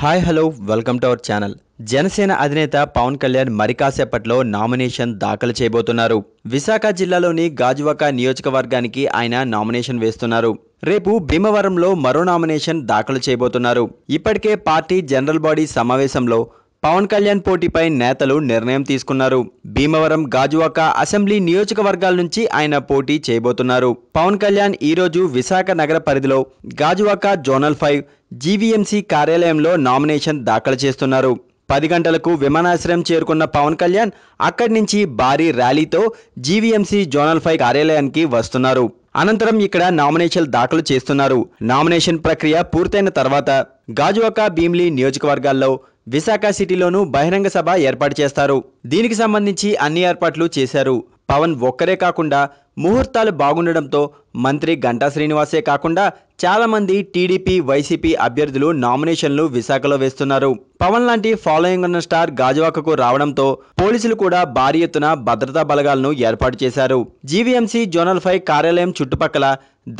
hi hello welcome to our channel Janasena అధినేత పవన్ కళ్యాణ్ మరి కాసేపట్లో నామినేషన్ దాఖలు చేయబోతున్నారు విశాఖ జిల్లాలోని గాజువాక నియోజకవర్గానికి ఆయన నామినేషన్ వేస్తున్నారు రేపు భీమవరంలో మరో నామినేషన్ దాఖలు చేయబోతున్నారు ఇప్పటికే పార్టీ జనరల్ బాడీ సమావేశంలో పవన్ కళ్యాణ్ పోటీపై నేతలు నిర్ణయం తీసుకున్నారు భీమవరం గాజువాక అసెంబ్లీ నియోజకవర్గాల నుంచి ఆయన పోటీ చేయబోతున్నారు పవన్ కళ్యాణ్ ఈరోజు విశాఖ నగర పరిధిలో గాజువాక జోనల్ ఫైవ్ జీవీఎంసీ కార్యాలయంలో నామినేషన్ దాఖలు చేస్తున్నారు పది గంటలకు విమానాశ్రయం చేరుకున్న పవన్ కళ్యాణ్ అక్కడి నుంచి భారీ ర్యాలీతో జీవీఎంసీ జోనల్ ఫైవ్ కార్యాలయానికి వస్తున్నారు అనంతరం ఇక్కడ నామినేషన్లు దాఖలు చేస్తున్నారు నామినేషన్ ప్రక్రియ పూర్తయిన తర్వాత గాజువాక భీమ్లీ నియోజకవర్గాల్లో విశాఖ సిటీలోనూ బహిరంగ సభ ఏర్పాటు చేస్తారు దీనికి సంబంధించి అన్ని ఏర్పాట్లు చేశారు పవన్ ఒక్కరే కాకుండా ముహూర్తాలు బాగుండడంతో మంత్రి గంటా శ్రీనివాసే కాకుండా చాలామంది టీడీపీ వైసీపీ అభ్యర్థులు నామినేషన్లు విశాఖలో వేస్తున్నారు పవన్ లాంటి ఫాలోయింగ్ ఉన్న స్టార్ గాజువాకకు రావడంతో పోలీసులు కూడా భారీ ఎత్తున భద్రతా బలగాలను ఏర్పాటు చేశారు జీవీఎంసీ జోనల్ ఫైవ్ కార్యాలయం చుట్టుపక్కల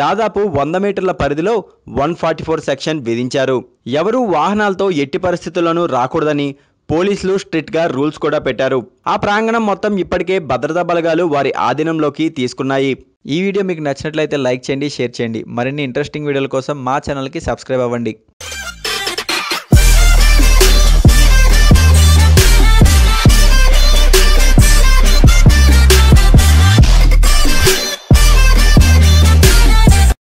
దాదాపు వంద మీటర్ల పరిధిలో వన్ ఫార్టీ ఫోర్ సెక్షన్ విధించారు ఎవరూ వాహనాలతో ఎట్టి పరిస్థితుల్లోనూ రాకూడదని పోలీసులు గా రూల్స్ కూడా పెట్టారు ఆ ప్రాంగణం మొత్తం ఇప్పటికే భద్రతా బలగాలు వారి ఆధీనంలోకి తీసుకున్నాయి ఈ వీడియో మీకు నచ్చినట్లయితే లైక్ చేయండి షేర్ చేయండి మరిన్ని ఇంట్రెస్టింగ్ వీడియోల కోసం మా ఛానల్కి సబ్స్క్రైబ్ అవ్వండి